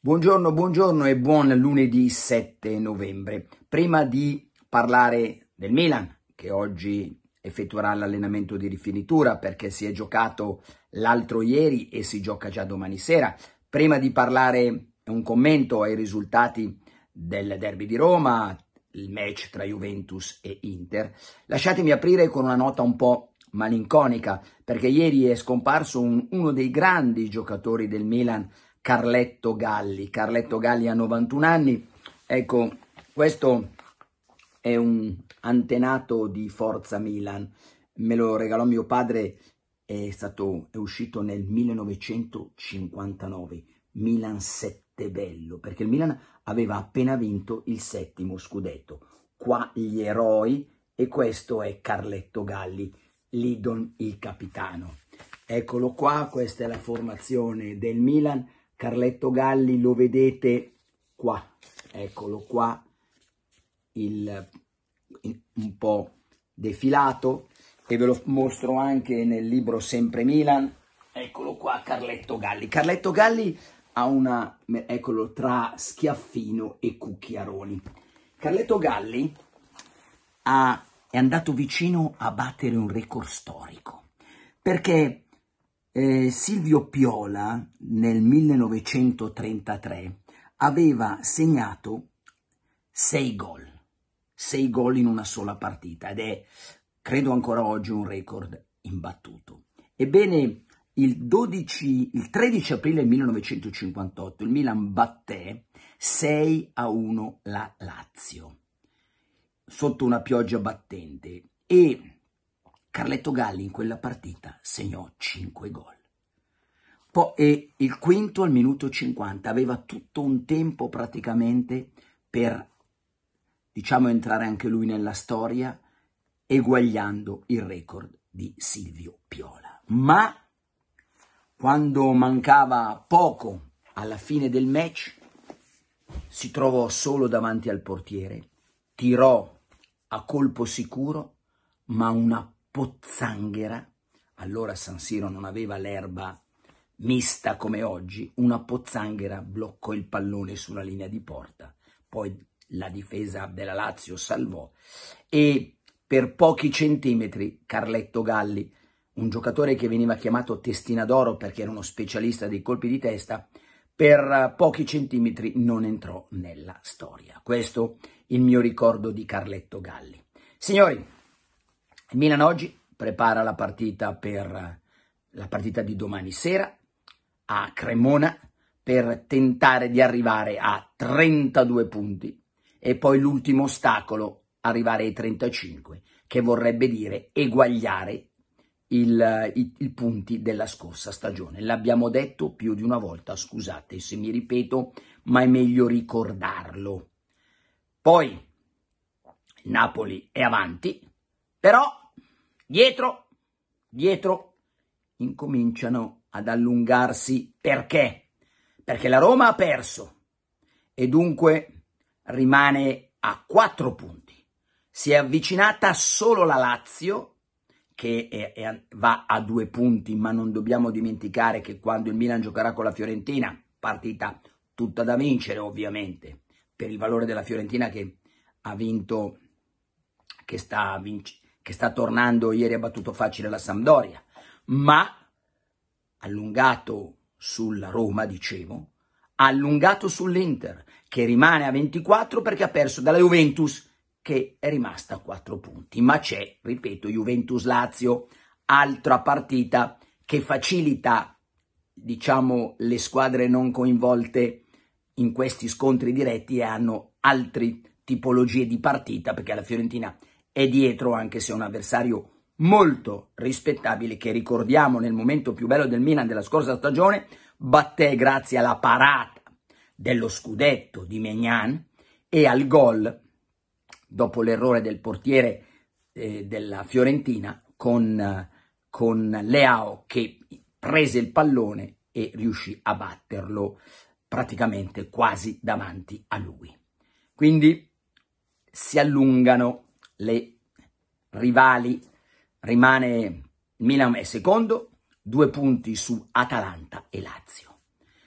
Buongiorno, buongiorno e buon lunedì 7 novembre. Prima di parlare del Milan, che oggi effettuerà l'allenamento di rifinitura perché si è giocato l'altro ieri e si gioca già domani sera. Prima di parlare un commento ai risultati del derby di Roma, il match tra Juventus e Inter, lasciatemi aprire con una nota un po' malinconica perché ieri è scomparso un, uno dei grandi giocatori del Milan, Carletto Galli. Carletto Galli ha 91 anni. Ecco, questo è un antenato di Forza Milan, me lo regalò mio padre, è, stato, è uscito nel 1959, Milan 7 bello, perché il Milan aveva appena vinto il settimo scudetto. Qua gli eroi e questo è Carletto Galli, Lidon il capitano. Eccolo qua, questa è la formazione del Milan. Carletto Galli lo vedete qua, eccolo qua, il, un po' defilato e ve lo mostro anche nel libro Sempre Milan. Eccolo qua Carletto Galli. Carletto Galli ha una, eccolo, tra Schiaffino e Cucchiaroni. Carletto Galli ha, è andato vicino a battere un record storico, perché eh, Silvio Piola nel 1933 aveva segnato 6 gol 6 gol in una sola partita ed è, credo ancora oggi, un record imbattuto. Ebbene, il, 12, il 13 aprile 1958 il Milan batté 6 a 1 la Lazio sotto una pioggia battente e Carletto Galli in quella partita segnò 5 gol. e il quinto al minuto 50 aveva tutto un tempo praticamente per diciamo entrare anche lui nella storia, eguagliando il record di Silvio Piola. Ma quando mancava poco alla fine del match, si trovò solo davanti al portiere, tirò a colpo sicuro, ma una pozzanghera, allora San Siro non aveva l'erba mista come oggi, una pozzanghera bloccò il pallone sulla linea di porta, poi la difesa della Lazio salvò e per pochi centimetri Carletto Galli, un giocatore che veniva chiamato testina d'oro perché era uno specialista dei colpi di testa, per eh, pochi centimetri non entrò nella storia. Questo il mio ricordo di Carletto Galli. Signori, Milan oggi prepara la partita per la partita di domani sera a Cremona per tentare di arrivare a 32 punti e poi l'ultimo ostacolo, arrivare ai 35, che vorrebbe dire eguagliare il, i, i, punti della scorsa stagione. L'abbiamo detto più di una volta, scusate se mi ripeto, ma è meglio ricordarlo. Poi Napoli è avanti, però dietro, dietro incominciano ad allungarsi perché? Perché la Roma ha perso e dunque rimane a 4 punti. Si è avvicinata solo la Lazio, che è, è, va a 2 punti, ma non dobbiamo dimenticare che quando il Milan giocherà con la Fiorentina, partita tutta da vincere ovviamente, per il valore della Fiorentina che ha vinto, che sta, vinc- che sta tornando ieri ha battuto facile la Sampdoria, ma allungato sulla Roma, dicevo, allungato sull'Inter, che rimane a 24 perché ha perso dalla Juventus, che è rimasta a 4 punti. Ma c'è, ripeto, Juventus-Lazio, altra partita che facilita, diciamo, le squadre non coinvolte in questi scontri diretti e hanno altre tipologie di partita, perché la Fiorentina è dietro, anche se è un avversario molto rispettabile che ricordiamo nel momento più bello del Milan della scorsa stagione, batté grazie alla parata dello scudetto di Megnan e al gol, dopo l'errore del portiere eh, della Fiorentina, con, con Leao che prese il pallone e riuscì a batterlo praticamente quasi davanti a lui. Quindi si allungano le rivali, rimane Milan è secondo, due punti su Atalanta e Lazio.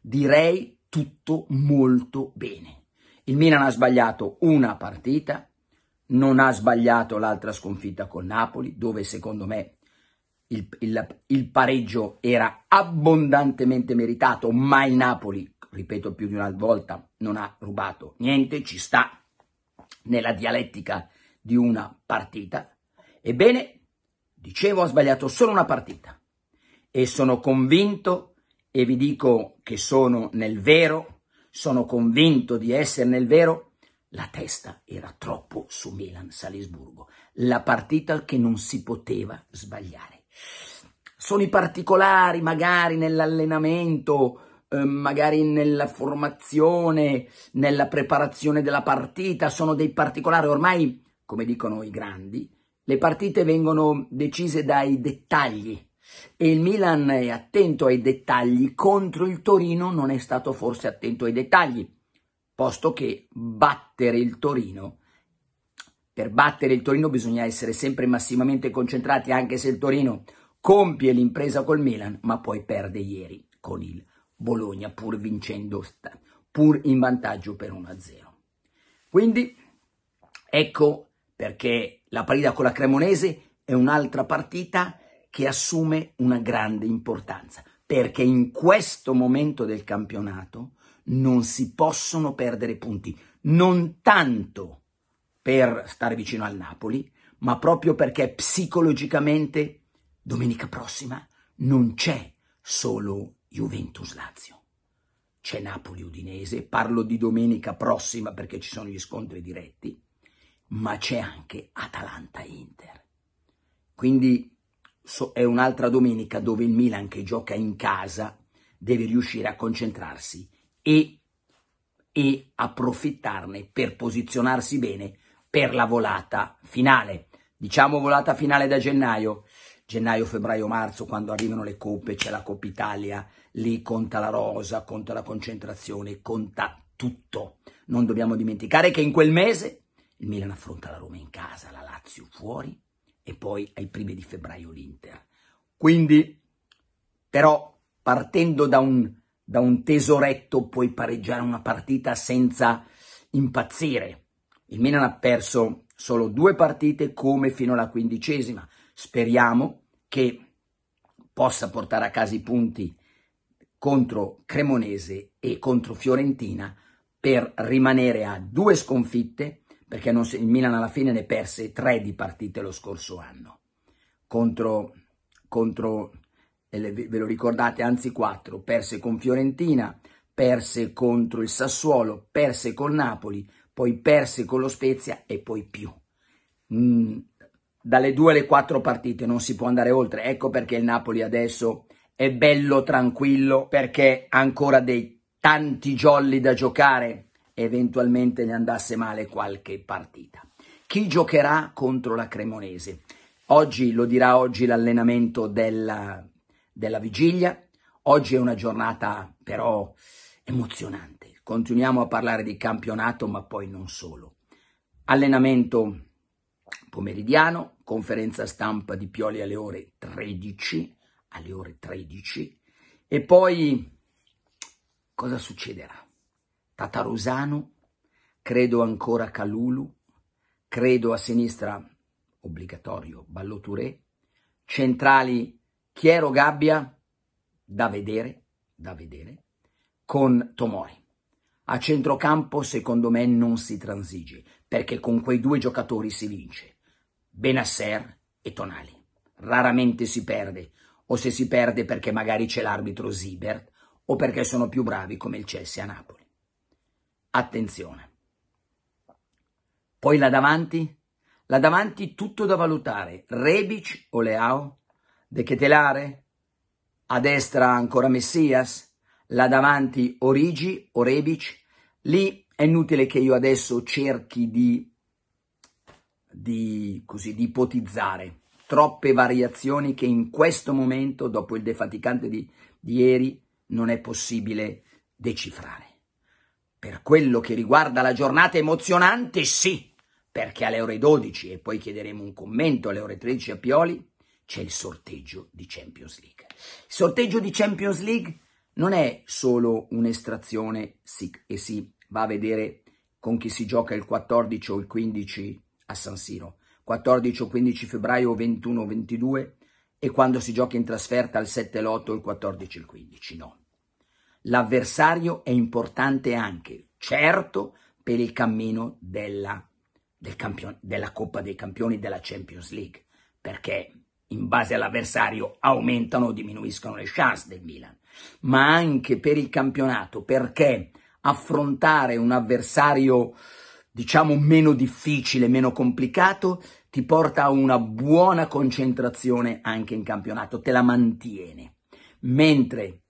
Direi tutto molto bene. Il Milan ha sbagliato una partita, non ha sbagliato l'altra sconfitta con Napoli, dove secondo me il, il, il pareggio era abbondantemente meritato, ma il Napoli, ripeto più di una volta, non ha rubato niente, ci sta nella dialettica di una partita. Ebbene, dicevo, ha sbagliato solo una partita e sono convinto e vi dico che sono nel vero, sono convinto di essere nel vero, la testa era troppo su Milan-Salisburgo, la partita che non si poteva sbagliare. Sono i particolari, magari nell'allenamento, ehm, magari nella formazione, nella preparazione della partita, sono dei particolari. Ormai, come dicono i grandi, le partite vengono decise dai dettagli, e il Milan è attento ai dettagli, contro il Torino non è stato forse attento ai dettagli, posto che battere il Torino, per battere il Torino bisogna essere sempre massimamente concentrati, anche se il Torino compie l'impresa col Milan, ma poi perde ieri con il Bologna, pur vincendo, pur in vantaggio per 1-0. Quindi, ecco perché la partita con la Cremonese è un'altra partita che assume una grande importanza, perché in questo momento del campionato non si possono perdere punti, non tanto per stare vicino al Napoli, ma proprio perché psicologicamente domenica prossima non c'è solo Juventus-Lazio, c'è Napoli-Udinese, parlo di domenica prossima perché ci sono gli scontri diretti, ma c'è anche Atalanta-Inter. Quindi so, è un'altra domenica dove il Milan che gioca in casa deve riuscire a concentrarsi e, e approfittarne per posizionarsi bene per la volata finale. Diciamo volata finale da gennaio, gennaio, febbraio, marzo, quando arrivano le coppe, c'è la Coppa Italia, lì conta la rosa, conta la concentrazione, conta tutto. Non dobbiamo dimenticare che in quel mese il Milan affronta la Roma in casa, la Lazio fuori, e poi ai primi di febbraio l'Inter. Quindi, però, partendo da un, da un tesoretto puoi pareggiare una partita senza impazzire. Il Milan ha perso solo due partite come fino alla quindicesima. Speriamo che possa portare a casa i punti contro Cremonese e contro Fiorentina per rimanere a due sconfitte perché non, il Milan alla fine ne perse tre di partite lo scorso anno, contro, contro eh, ve lo ricordate, anzi quattro, perse con Fiorentina, perse contro il Sassuolo, perse con Napoli, poi perse con lo Spezia e poi più. Mm, dalle due alle quattro partite non si può andare oltre, ecco perché il Napoli adesso è bello tranquillo, perché ha ancora dei tanti jolly da giocare, eventualmente ne andasse male qualche partita. Chi giocherà contro la Cremonese? Oggi lo dirà oggi l'allenamento della, della vigilia. Oggi è una giornata però emozionante. Continuiamo a parlare di campionato, ma poi non solo. Allenamento pomeridiano, conferenza stampa di Pioli alle ore 13, alle ore 13 e poi cosa succederà? Tatarusano, credo ancora Calulu, credo a sinistra, obbligatorio, Balloturé, centrali Chiero Gabbia, da vedere, da vedere, con Tomori. A centrocampo secondo me non si transige, perché con quei due giocatori si vince, Benasser e Tonali. Raramente si perde, o se si perde perché magari c'è l'arbitro Zibert, o perché sono più bravi come il Chelsea a Napoli attenzione. Poi là davanti, là davanti tutto da valutare, Rebic o Leao, De Ketelare, a destra ancora Messias, là davanti Origi o Rebic, lì è inutile che io adesso cerchi di, di, così, di ipotizzare troppe variazioni che in questo momento, dopo il defaticante di, di ieri, non è possibile decifrare. Per quello che riguarda la giornata emozionante, sì, perché alle ore 12 e poi chiederemo un commento alle ore 13 a Pioli c'è il sorteggio di Champions League. Il sorteggio di Champions League non è solo un'estrazione sì, e si va a vedere con chi si gioca il 14 o il 15 a San Siro, 14 o 15 febbraio 21 o 22 e quando si gioca in trasferta il 7 l'8 o il 14 e il 15, no. L'avversario è importante anche, certo, per il cammino della, del campion- della Coppa dei Campioni della Champions League, perché in base all'avversario aumentano o diminuiscono le chance del Milan, ma anche per il campionato, perché affrontare un avversario diciamo meno difficile, meno complicato, ti porta a una buona concentrazione anche in campionato, te la mantiene. Mentre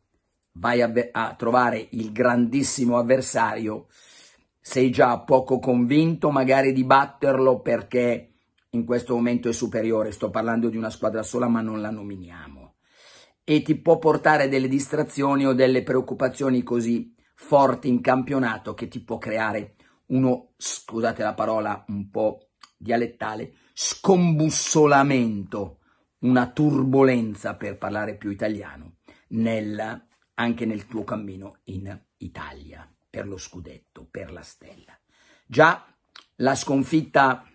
vai a, a trovare il grandissimo avversario, sei già poco convinto magari di batterlo perché in questo momento è superiore, sto parlando di una squadra sola ma non la nominiamo, e ti può portare delle distrazioni o delle preoccupazioni così forti in campionato che ti può creare uno, scusate la parola un po' dialettale, scombussolamento, una turbolenza per parlare più italiano nella anche nel tuo cammino in Italia, per lo scudetto, per la stella. Già la sconfitta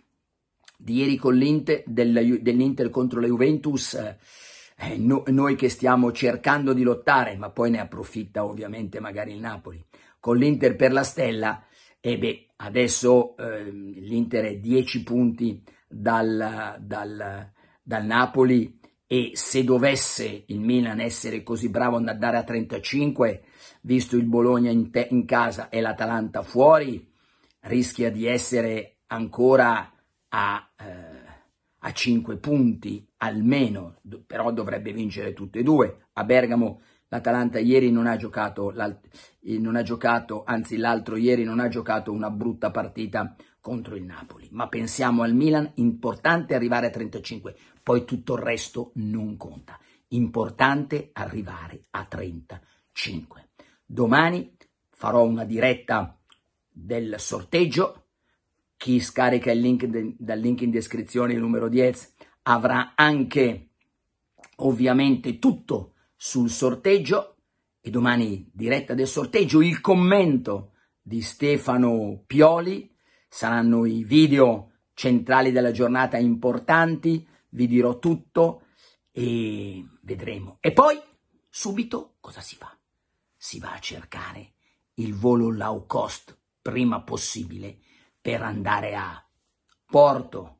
di ieri con l'Inter, dell'Inter contro la Juventus, eh, eh, no, noi che stiamo cercando di lottare, ma poi ne approfitta ovviamente magari il Napoli, con l'Inter per la stella, e beh, adesso eh, l'Inter è 10 punti dal, dal, dal Napoli, e se dovesse il Milan essere così bravo ad andare a 35, visto il Bologna in, te, in casa e l'Atalanta fuori, rischia di essere ancora a, eh, a 5 punti almeno, però dovrebbe vincere tutte e due. A Bergamo l'Atalanta ieri non ha giocato, eh, non ha giocato anzi l'altro ieri non ha giocato una brutta partita contro il Napoli, ma pensiamo al Milan, importante arrivare a 35. Poi tutto il resto non conta. Importante arrivare a 35. Domani farò una diretta del sorteggio. Chi scarica il link de- dal link in descrizione, il numero 10, avrà anche ovviamente tutto sul sorteggio e domani diretta del sorteggio il commento di Stefano Pioli saranno i video centrali della giornata importanti vi dirò tutto e vedremo. E poi subito cosa si fa? Si va a cercare il volo low cost prima possibile per andare a Porto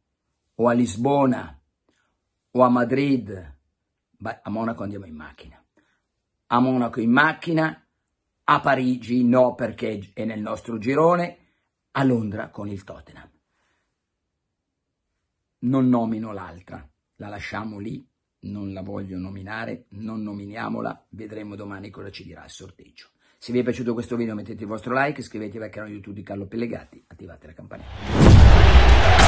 o a Lisbona o a Madrid. Beh, a Monaco andiamo in macchina. A Monaco in macchina, a Parigi no perché è nel nostro girone, a Londra con il Tottenham non nomino l'altra, la lasciamo lì, non la voglio nominare, non nominiamola, vedremo domani cosa ci dirà il sorteggio. Se vi è piaciuto questo video mettete il vostro like, iscrivetevi al canale YouTube di Carlo Pellegatti, attivate la campanella.